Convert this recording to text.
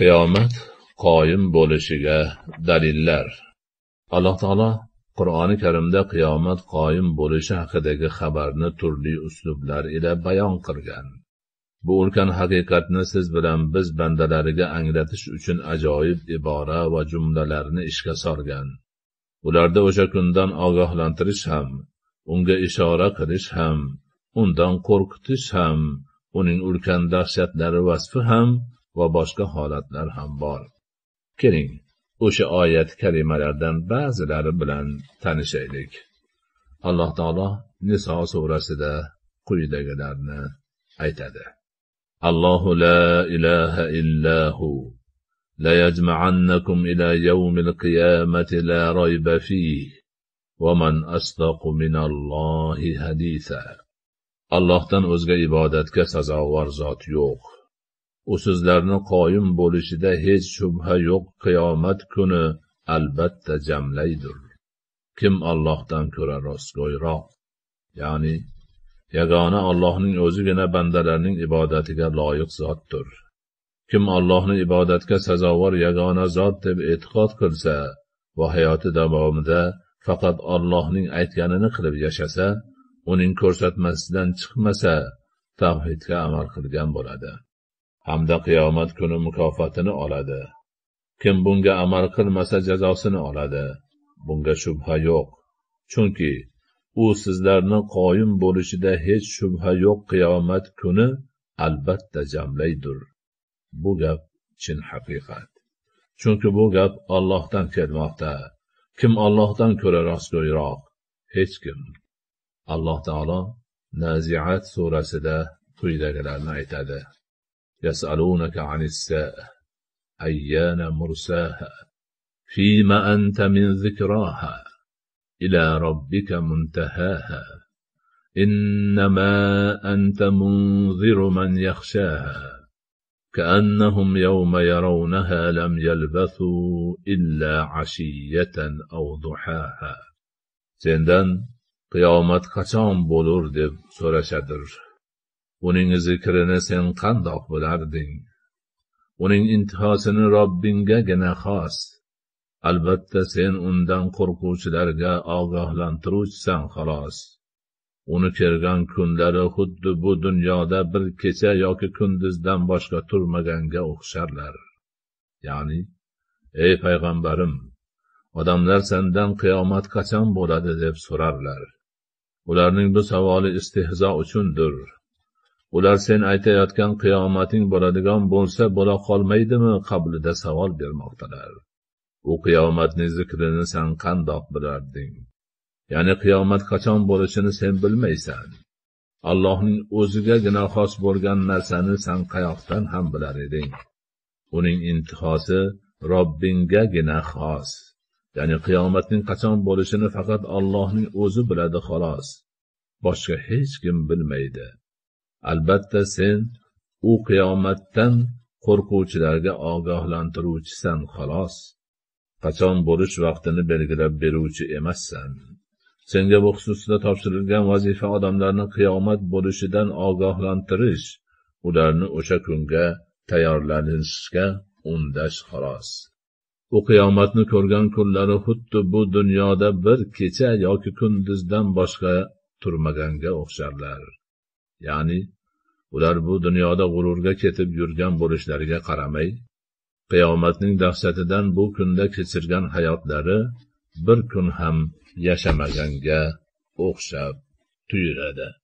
qiyomat qoyim bo'lishiga dalillar alloh taolo qur'oni karimda qiyomat qoyim bo'lishi haqidagi xabarni turli uslublar ila bayon qilgan bu ulkan haqiqatni siz bilan biz bandalariga anglatish uchun ajoyib ibora va jumlalarni ishga solgan ularda o'sha kundan ogohlantirish ham unga ishora qilish ham undan qo'rqitish ham uning ulkan dahshatlari vasfi ham va boshqa holatlar ham bor keling o'sha oyat kalimalardan ba'zilari bilan tanishaylik alloh taolo niso surasida quyidagilarni aytadi allohu la ilaha illahu ليجمعنكم إلى يوم القيامة لا ريب فيه ومن أصدق من الله حديثا allohdan o'zga ibodatga sazovor zot yo'q u sizlarni qoyim bo'lishida hech shubha yo'q qiyomat kuni albatta jamlaydir kim allohdan ko'ra rostgo'yroq ya'ni yagona allohning o'zigina bandalarning ibodatiga loyiq zotdir kim allohni ibodatga sazovor yagona zot deb e'tiqod qilsa va hayoti davomida faqat allohning aytganini qilib yashasa uning ko'rsatmasidan chiqmasa tavhidga amal qilgan bo'ladi hamda qiyomat kuni mukofotini oladi kim bunga amal qilmasa jazosini oladi bunga shubha yo'q chunki u sizlarni qoyim bo'lishida hech shubha yo'q qiyomat kuni albatta jamlaydir bu gap chin haqiqat chunki bu gap ollohdan kelmoqda kim ollohdan ko'ra rostgo'yroq hech kim alloh taolo naziat surasida quyidagilarni aytadi يسألونك عن الساعة أيان مرساها فيما أنت من ذكراها إلى ربك منتهاها إنما أنت منذر من يخشاها كأنهم يوم يرونها لم يلبثوا إلا عشية أو ضحاها قيامت qiyomat بولور دب سورة شدر uning zikrini sen qandoq bo'larding uning intihosini robbinggagina xos albatta sen undan qo'rquvchilarga ogohlantiruvchisan xolos uni kelgan kunlari xuddi bu dunyoda bir kecha yoki kunduzdan boshqa turmaganga o'xsharlar ya'ni ey payg'ambarim odamlar sendan qiyomat qachon bo'ladi deb so'rarlar ularning bu savoli istehzo uchundir ular sen aytayotgan qiyomating bo'ladigan bo'lsa bo'la qolmaydimi qablida savol bermoqdalar u qiyomatning zikrini san qandoq bilarding ya'ni qiyomat qachon bo'lishini sen bilmaysan allohning o'zigagina xos bo'lgan narsani san qayoqdan ham bilar eding uning intihosi robbinggagina xos ya'ni qiyomatning qachon bo'lishini faqat allohning o'zi biladi xolos boshqa hech kim bilmaydi albatta sen u qiyomatdan qo'rquvchilarga ogohlantiruvchisan xolos qachon bo'lish vaqtini belgilab beruvchi emassan senga bu xususda topshirilgan vazifa odamlarni qiyomat bo'lishidan ogohlantirish ularni o'sha kunga tayyorlanishga undash xolos u qiyomatni ko'rgan kunlari xuddi bu dunyoda bir kecha yoki kunduzdan boshqa turmaganga o'xsharlar Ya'ni, ular bu dunyoda g'ururga ketib yurgan bo'lishlariga qaramay, qiyomatning dahshatidan bu kunda kechirgan hayotlari bir kun ham yashamaganga o'xshab tuyuladi.